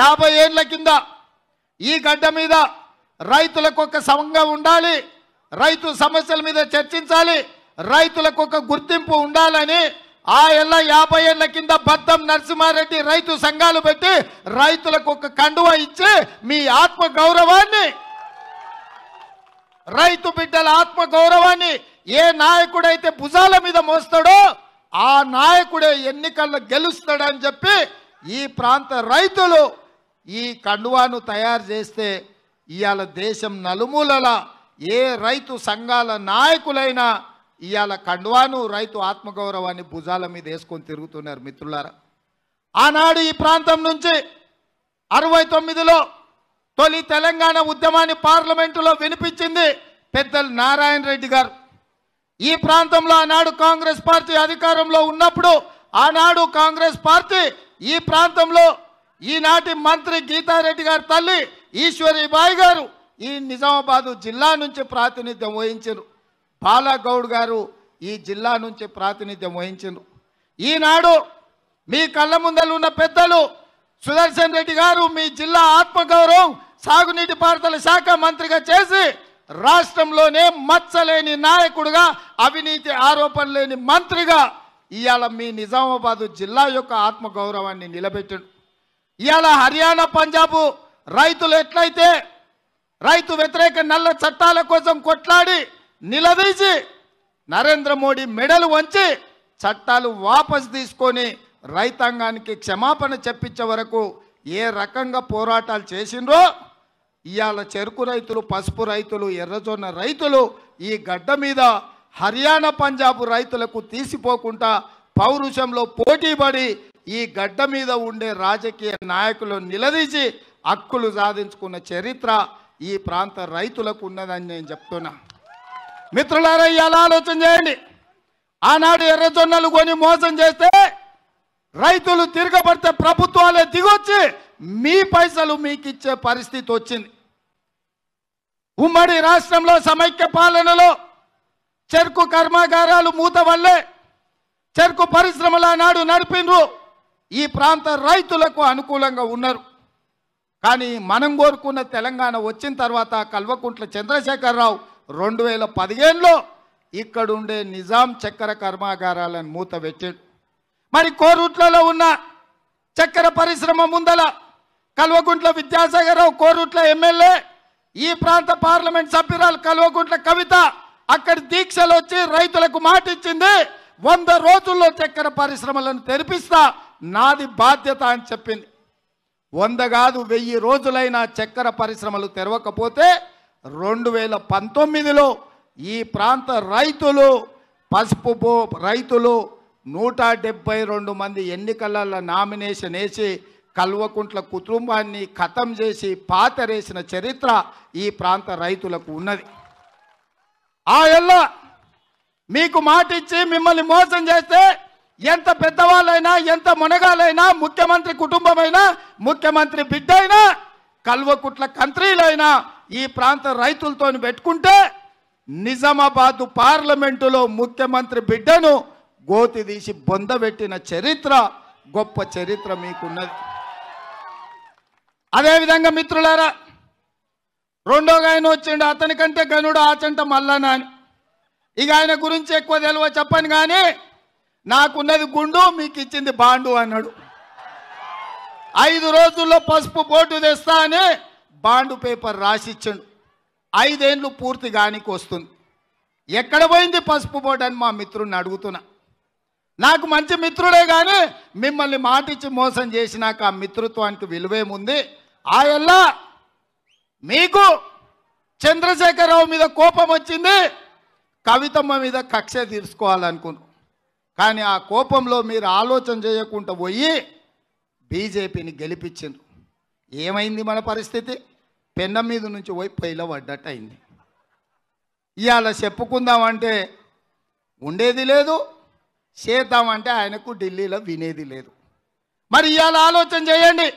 యాభై ఏళ్ళ కింద ఈ గడ్డ మీద రైతులకు ఒక సమంగా ఉండాలి రైతు సమస్యల మీద చర్చించాలి రైతులకు ఒక గుర్తింపు ఉండాలని ఆ ఎల్ల యాభై ఏళ్ల కింద బద్దం నరసింహారెడ్డి రైతు సంఘాలు పెట్టి రైతులకు ఒక కండువ ఇచ్చి మీ ఆత్మ గౌరవాన్ని రైతు బిడ్డల ఆత్మ గౌరవాన్ని ఏ నాయకుడైతే భుజాల మీద మోస్తాడో ఆ నాయకుడే ఎన్నికల్లో గెలుస్తాడని చెప్పి ఈ ప్రాంత రైతులు ఈ కండువాను తయారు చేస్తే ఇవాళ దేశం నలుమూలల ఏ రైతు సంఘాల నాయకులైనా ఇవాళ కండువాను రైతు ఆత్మగౌరవాన్ని భుజాల మీద వేసుకొని తిరుగుతున్నారు మిత్రులారా ఆనాడు ఈ ప్రాంతం నుంచి అరవై తొమ్మిదిలో తొలి తెలంగాణ ఉద్యమాన్ని పార్లమెంటులో వినిపించింది పెద్దలు నారాయణ రెడ్డి గారు ఈ ప్రాంతంలో ఆనాడు కాంగ్రెస్ పార్టీ అధికారంలో ఉన్నప్పుడు ఆనాడు కాంగ్రెస్ పార్టీ ఈ ప్రాంతంలో ఈనాటి మంత్రి గీతారెడ్డి గారి తల్లి ఈశ్వరీబాయి గారు ఈ నిజామాబాదు జిల్లా నుంచి ప్రాతినిధ్యం వహించారు బాలాగౌడ్ గారు ఈ జిల్లా నుంచి ప్రాతినిధ్యం వహించారు ఈనాడు మీ కళ్ళ ముందలు ఉన్న పెద్దలు సుదర్శన్ రెడ్డి గారు మీ జిల్లా ఆత్మగౌరవం సాగునీటి పారుదల శాఖ మంత్రిగా చేసి రాష్ట్రంలోనే మచ్చలేని నాయకుడుగా అవినీతి ఆరోపణ లేని మంత్రిగా ఇవాళ మీ నిజామాబాదు జిల్లా యొక్క ఆత్మగౌరవాన్ని నిలబెట్టాడు ఇవాళ హర్యానా పంజాబ్ రైతులు ఎట్లయితే రైతు వ్యతిరేక నల్ల చట్టాల కోసం కొట్లాడి నిలదీసి నరేంద్ర మోడీ మెడలు వంచి చట్టాలు వాపసు తీసుకొని రైతాంగానికి క్షమాపణ చెప్పించే వరకు ఏ రకంగా పోరాటాలు చేసిండ్రో ఇవాళ చెరుకు రైతులు పసుపు రైతులు ఎర్రజొన్న రైతులు ఈ గడ్డ మీద హర్యానా పంజాబ్ రైతులకు తీసిపోకుండా పౌరుషంలో పోటీపడి ఈ గడ్డ మీద ఉండే రాజకీయ నాయకులు నిలదీసి హక్కులు సాధించుకున్న చరిత్ర ఈ ప్రాంత రైతులకు ఉన్నదని నేను చెప్తున్నా మిత్రులారా ఎలా ఆలోచన చేయండి ఆనాడు ఎర్రజొన్నలు కొని మోసం చేస్తే రైతులు తిరగబడితే ప్రభుత్వాలే దిగొచ్చి మీ పైసలు మీకు ఇచ్చే పరిస్థితి వచ్చింది ఉమ్మడి రాష్ట్రంలో సమైక్య పాలనలో చెరుకు కర్మాగారాలు మూత వల్లే చెరుకు పరిశ్రమలు ఆనాడు నడిపిండ్రు ఈ ప్రాంత రైతులకు అనుకూలంగా ఉన్నారు కానీ మనం కోరుకున్న తెలంగాణ వచ్చిన తర్వాత కల్వకుంట్ల చంద్రశేఖరరావు రెండు వేల పదిహేనులో ఇక్కడుండే నిజాం చక్కెర కర్మాగారాలను మూత పెట్టాడు మరి కోరుట్లలో ఉన్న చక్కెర పరిశ్రమ ముందల కల్వకుంట్ల విద్యాసాగరరావు కోరుట్ల ఎమ్మెల్యే ఈ ప్రాంత పార్లమెంట్ సభ్యురాలు కల్వకుంట్ల కవిత అక్కడ దీక్షలు వచ్చి రైతులకు మాటిచ్చింది వంద రోజుల్లో చక్కెర పరిశ్రమలను తెరిపిస్తా నాది బాధ్యత అని చెప్పింది వంద కాదు వెయ్యి రోజులైనా చక్కెర పరిశ్రమలు తెరవకపోతే రెండు వేల పంతొమ్మిదిలో ఈ ప్రాంత రైతులు పసుపు రైతులు నూట డెబ్బై రెండు మంది ఎన్నికలలో నామినేషన్ వేసి కల్వకుంట్ల కుటుంబాన్ని ఖతం చేసి పాతరేసిన చరిత్ర ఈ ప్రాంత రైతులకు ఉన్నది ఆ ఎల్ల మీకు మాటిచ్చి మిమ్మల్ని మోసం చేస్తే ఎంత పెద్దవాళ్ళైనా ఎంత మునగాలైనా ముఖ్యమంత్రి కుటుంబమైనా ముఖ్యమంత్రి బిడ్డ అయినా కల్వకుట్ల కంత్రీలైనా ఈ ప్రాంత రైతులతో పెట్టుకుంటే నిజామాబాదు పార్లమెంటులో ముఖ్యమంత్రి బిడ్డను గోతి తీసి బొందబెట్టిన చరిత్ర గొప్ప చరిత్ర మీకున్నది అదేవిధంగా మిత్రులారా రెండో ఆయన వచ్చిండు అతనికంటే గనుడు ఆచంట మల్లనా అని ఇక ఆయన గురించి ఎక్కువ తెలువ చెప్పను కానీ నాకున్నది గుండు మీకు ఇచ్చింది బాండు అన్నాడు ఐదు రోజుల్లో పసుపు బోటు తెస్తా అని బాండు పేపర్ రాసిచ్చాడు ఐదేండ్లు పూర్తి గానికి వస్తుంది ఎక్కడ పోయింది పసుపు బోటు అని మా మిత్రుడిని అడుగుతున్నా నాకు మంచి మిత్రుడే కానీ మిమ్మల్ని మాటిచ్చి మోసం చేసినాక ఆ మిత్రుత్వానికి విలువేముంది ఆయల్లా మీకు చంద్రశేఖరరావు మీద కోపం వచ్చింది కవితమ్మ మీద కక్ష తీర్చుకోవాలనుకున్నాను కానీ ఆ కోపంలో మీరు ఆలోచన చేయకుండా పోయి బీజేపీని గెలిపించిండ్రు ఏమైంది మన పరిస్థితి పెన్న మీద నుంచి పోయి పైల పడ్డట్టు అయింది ఇవాళ చెప్పుకుందామంటే ఉండేది లేదు చేద్దామంటే ఆయనకు ఢిల్లీలో వినేది లేదు మరి ఇవాళ ఆలోచన చేయండి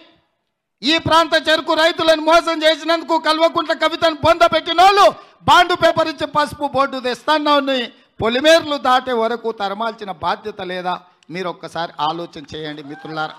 ఈ ప్రాంత చెరుకు రైతులను మోసం చేసినందుకు కల్వకుంట్ల కవితను పొందబెట్టిన వాళ్ళు బాండు పేపర్ ఇచ్చి పసుపు బోర్డు తెస్తాను పొలిమేర్లు దాటే వరకు తరమాల్చిన బాధ్యత లేదా మీరు ఒక్కసారి ఆలోచన చేయండి మిత్రులారా